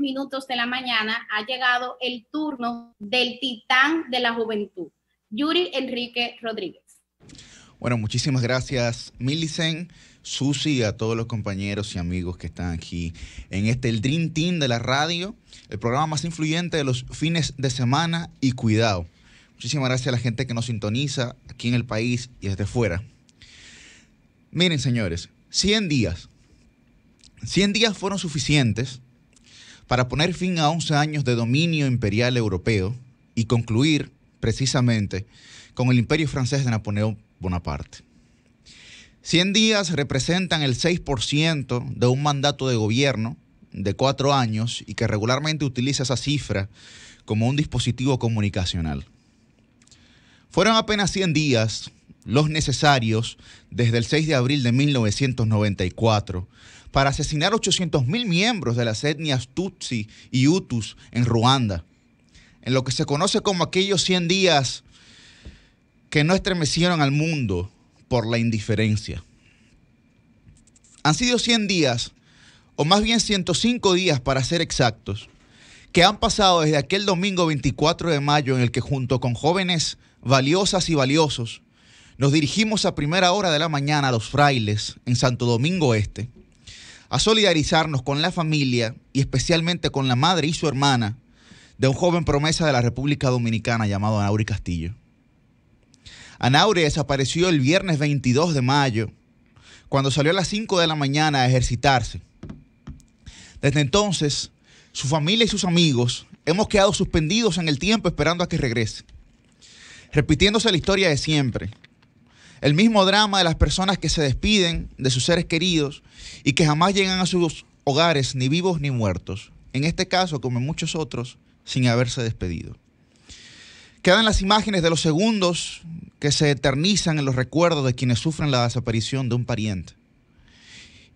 minutos de la mañana ha llegado el turno del titán de la juventud, Yuri Enrique Rodríguez. Bueno, muchísimas gracias, Milicen, Susi, a todos los compañeros y amigos que están aquí en este el Dream Team de la radio, el programa más influyente de los fines de semana y cuidado. Muchísimas gracias a la gente que nos sintoniza aquí en el país y desde fuera. Miren, señores, 100 días. 100 días fueron suficientes para poner fin a 11 años de dominio imperial europeo y concluir precisamente con el imperio francés de Napoleón Bonaparte. 100 días representan el 6% de un mandato de gobierno de cuatro años y que regularmente utiliza esa cifra como un dispositivo comunicacional. Fueron apenas 100 días los necesarios desde el 6 de abril de 1994 para asesinar 800.000 miembros de las etnias Tutsi y Hutus en Ruanda, en lo que se conoce como aquellos 100 días que no estremecieron al mundo por la indiferencia. Han sido 100 días, o más bien 105 días para ser exactos, que han pasado desde aquel domingo 24 de mayo en el que junto con jóvenes valiosas y valiosos nos dirigimos a primera hora de la mañana a los frailes en Santo Domingo Este a solidarizarnos con la familia y especialmente con la madre y su hermana de un joven promesa de la República Dominicana llamado Anauri Castillo. Anauri desapareció el viernes 22 de mayo cuando salió a las 5 de la mañana a ejercitarse. Desde entonces, su familia y sus amigos hemos quedado suspendidos en el tiempo esperando a que regrese. Repitiéndose la historia de siempre, el mismo drama de las personas que se despiden de sus seres queridos y que jamás llegan a sus hogares, ni vivos ni muertos. En este caso, como en muchos otros, sin haberse despedido. Quedan las imágenes de los segundos que se eternizan en los recuerdos de quienes sufren la desaparición de un pariente.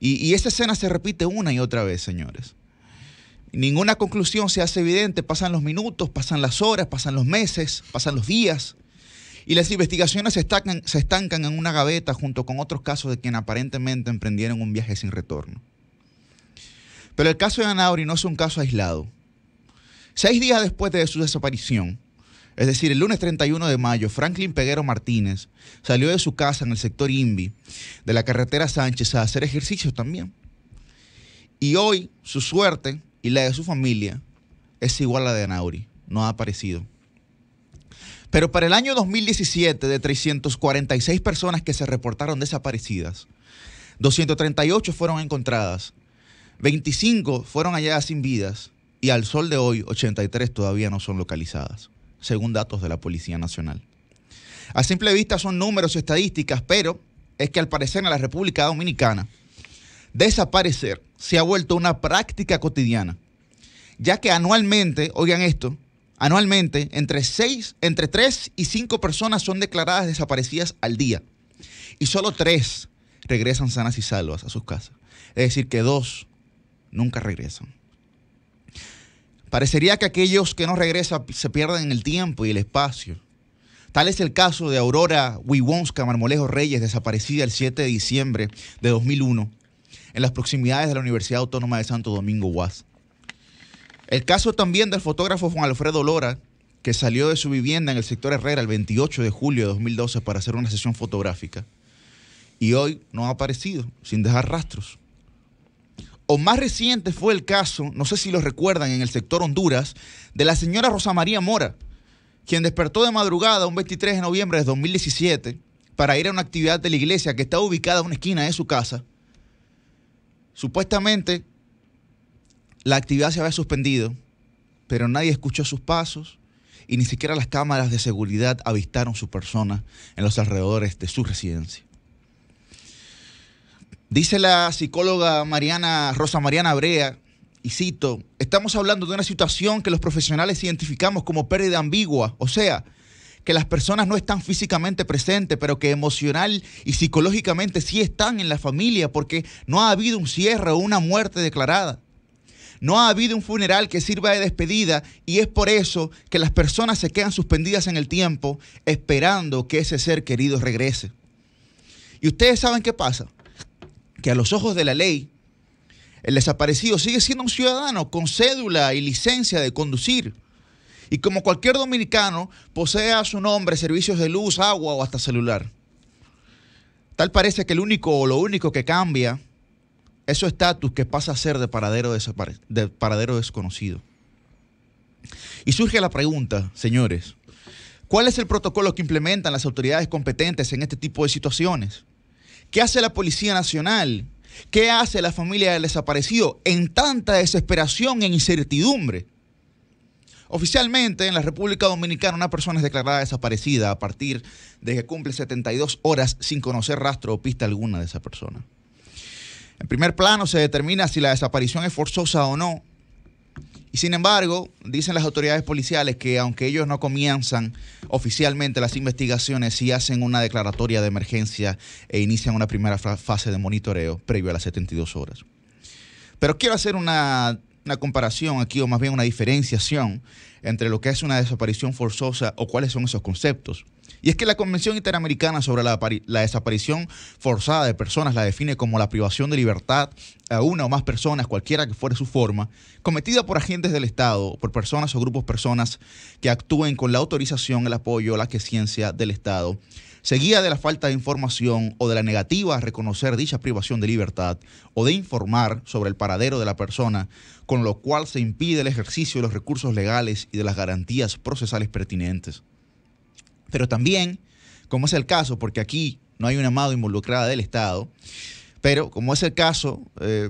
Y, esta esa escena se repite una y otra vez, señores. Ninguna conclusión se hace evidente. Pasan los minutos, pasan las horas, pasan los meses, pasan los días. Y las investigaciones se estancan, en una gaveta junto con otros casos de quien aparentemente emprendieron un viaje sin retorno. Pero el caso de Anauri no es un caso aislado. Seis días después de su desaparición, es decir, el lunes 31 de mayo, Franklin Peguero Martínez salió de su casa en el sector INVI de la carretera Sánchez a hacer ejercicio también. Y hoy su suerte y la de su familia es igual a la de Anauri. No ha aparecido. Pero para el año 2017, de 346 personas que se reportaron desaparecidas, 238 fueron encontradas, 25 fueron halladas sin vidas y al sol de hoy 83 todavía no son localizadas, según datos de la Policía Nacional. A simple vista son números y estadísticas, pero es que al parecer en la República Dominicana desaparecer se ha vuelto una práctica cotidiana, ya que anualmente, oigan esto, Anualmente, entre, seis, entre 3 y 5 personas son declaradas desaparecidas al día. Y solo 3 regresan sanas y salvas a sus casas. Es decir, que 2 nunca regresan. Parecería que aquellos que no regresan se pierden el tiempo y el espacio. Tal es el caso de Aurora Wiwonska Marmolejo Reyes, desaparecida el 7 de diciembre de 2001 en las proximidades de la Universidad Autónoma de Santo Domingo, UAS. El caso también del fotógrafo Juan Alfredo Lora, que salió de su vivienda en el sector Herrera el 28 de julio de 2012 para hacer una sesión fotográfica y hoy no ha aparecido sin dejar rastros. O más reciente fue el caso, no sé si lo recuerdan, en el sector Honduras, de la señora Rosa María Mora, quien despertó de madrugada un 23 de noviembre de 2017 para ir a una actividad de la iglesia que está ubicada a una esquina de su casa. Supuestamente la actividad se había suspendido, pero nadie escuchó sus pasos y ni siquiera las cámaras de seguridad avistaron su persona en los alrededores de su residencia. Dice la psicóloga Mariana, Rosa Mariana Brea, y cito, estamos hablando de una situación que los profesionales identificamos como pérdida ambigua, o sea, que las personas no están físicamente presentes, pero que emocional y psicológicamente sí están en la familia porque no ha habido un cierre o una muerte declarada. No ha habido un funeral que sirva de despedida y es por eso que las personas se quedan suspendidas en el tiempo esperando que ese ser querido regrese. Y ustedes saben qué pasa, que a los ojos de la ley, el desaparecido sigue siendo un ciudadano con cédula y licencia de conducir. Y como cualquier dominicano, posee a su nombre servicios de luz, agua o hasta celular. Tal parece que el único o lo único que cambia eso estatus que pasa a ser de paradero, de paradero desconocido. Y surge la pregunta, señores, ¿cuál es el protocolo que implementan las autoridades competentes en este tipo de situaciones? ¿Qué hace la Policía Nacional? ¿Qué hace la familia del desaparecido en tanta desesperación e incertidumbre? Oficialmente en la República Dominicana una persona es declarada desaparecida a partir de que cumple 72 horas sin conocer rastro o pista alguna de esa persona. En primer plano se determina si la desaparición es forzosa o no. Y sin embargo, dicen las autoridades policiales que aunque ellos no comienzan oficialmente las investigaciones, sí hacen una declaratoria de emergencia e inician una primera fase de monitoreo previo a las 72 horas. Pero quiero hacer una una comparación aquí, o más bien una diferenciación entre lo que es una desaparición forzosa o cuáles son esos conceptos. Y es que la Convención Interamericana sobre la, desaparición forzada de personas la define como la privación de libertad a una o más personas, cualquiera que fuere su forma, cometida por agentes del Estado, por personas o grupos de personas que actúen con la autorización, el apoyo, la ciencia del Estado Seguía de la falta de información o de la negativa a reconocer dicha privación de libertad o de informar sobre el paradero de la persona, con lo cual se impide el ejercicio de los recursos legales y de las garantías procesales pertinentes. Pero también, como es el caso, porque aquí no hay una mano involucrada del Estado, pero como es el caso, eh,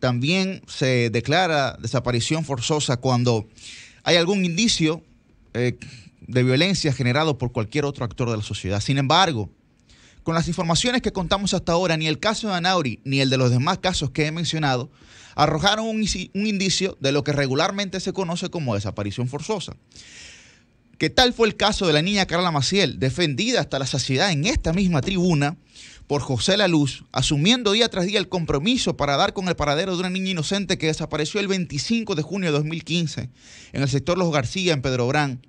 también se declara desaparición forzosa cuando hay algún indicio eh, de violencia generado por cualquier otro actor de la sociedad. Sin embargo, con las informaciones que contamos hasta ahora, ni el caso de Anauri ni el de los demás casos que he mencionado arrojaron un, indicio de lo que regularmente se conoce como desaparición forzosa. ¿Qué tal fue el caso de la niña Carla Maciel, defendida hasta la saciedad en esta misma tribuna por José La Luz, asumiendo día tras día el compromiso para dar con el paradero de una niña inocente que desapareció el 25 de junio de 2015 en el sector Los García, en Pedro Obrán,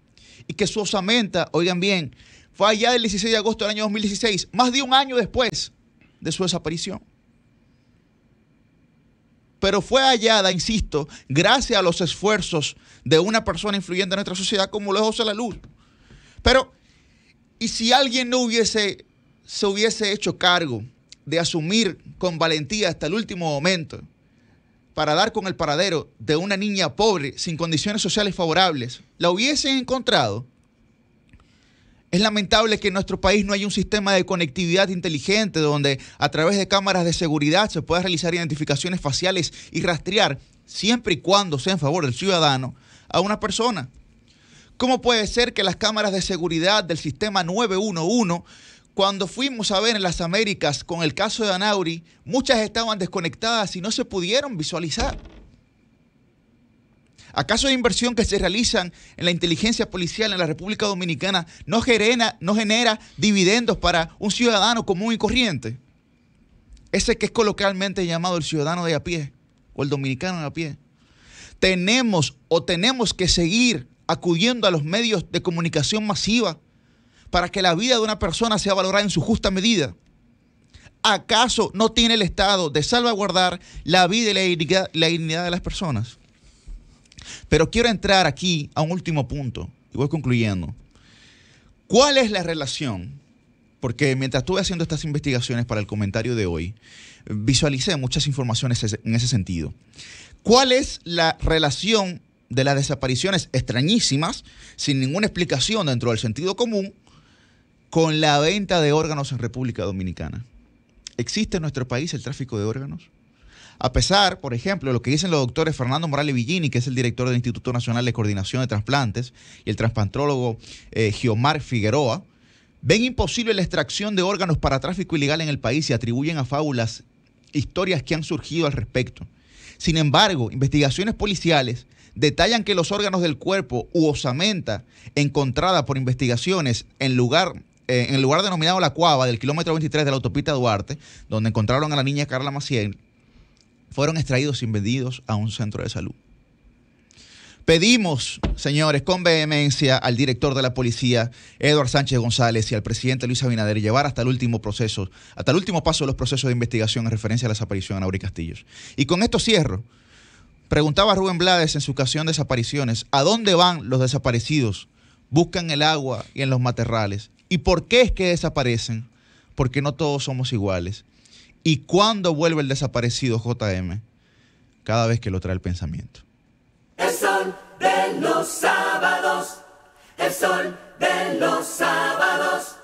y que su osamenta, oigan bien, fue allá el 16 de agosto del año 2016, más de un año después de su desaparición. Pero fue hallada, insisto, gracias a los esfuerzos de una persona influyente en nuestra sociedad como lo es La Luz. Pero, ¿y si alguien no hubiese, se hubiese hecho cargo de asumir con valentía hasta el último momento para dar con el paradero de una niña pobre sin condiciones sociales favorables, la hubiesen encontrado. Es lamentable que en nuestro país no haya un sistema de conectividad inteligente donde a través de cámaras de seguridad se pueda realizar identificaciones faciales y rastrear, siempre y cuando sea en favor del ciudadano, a una persona. ¿Cómo puede ser que las cámaras de seguridad del sistema 911 cuando fuimos a ver en las Américas con el caso de Anauri, muchas estaban desconectadas y no se pudieron visualizar. ¿Acaso la inversión que se realizan en la inteligencia policial en la República Dominicana no genera, no genera dividendos para un ciudadano común y corriente? Ese que es coloquialmente llamado el ciudadano de a pie o el dominicano de a pie. Tenemos o tenemos que seguir acudiendo a los medios de comunicación masiva para que la vida de una persona sea valorada en su justa medida? ¿Acaso no tiene el Estado de salvaguardar la vida y la dignidad, de las personas? Pero quiero entrar aquí a un último punto y voy concluyendo. ¿Cuál es la relación? Porque mientras estuve haciendo estas investigaciones para el comentario de hoy, visualicé muchas informaciones en ese sentido. ¿Cuál es la relación de las desapariciones extrañísimas, sin ninguna explicación dentro del sentido común, con la venta de órganos en República Dominicana. ¿Existe en nuestro país el tráfico de órganos? A pesar, por ejemplo, de lo que dicen los doctores Fernando Morales Villini, que es el director del Instituto Nacional de Coordinación de Transplantes, y el transplantólogo eh, Figueroa, ven imposible la extracción de órganos para tráfico ilegal en el país y atribuyen a fábulas historias que han surgido al respecto. Sin embargo, investigaciones policiales detallan que los órganos del cuerpo u osamenta encontrada por investigaciones en lugar eh, en el lugar denominado La Cuava, del kilómetro 23 de la autopista Duarte, donde encontraron a la niña Carla Maciel, fueron extraídos y vendidos a un centro de salud. Pedimos, señores, con vehemencia al director de la policía, Eduardo Sánchez González, y al presidente Luis Abinader llevar hasta el último proceso, hasta el último paso de los procesos de investigación en referencia a la desaparición de Nauri Castillos. Y con esto cierro. Preguntaba Rubén Blades en su ocasión de desapariciones, ¿a dónde van los desaparecidos? Buscan el agua y en los materrales. ¿Y por qué es que desaparecen? Porque no todos somos iguales. ¿Y cuándo vuelve el desaparecido JM? Cada vez que lo trae el pensamiento. El sol de los sábados. El sol de los sábados.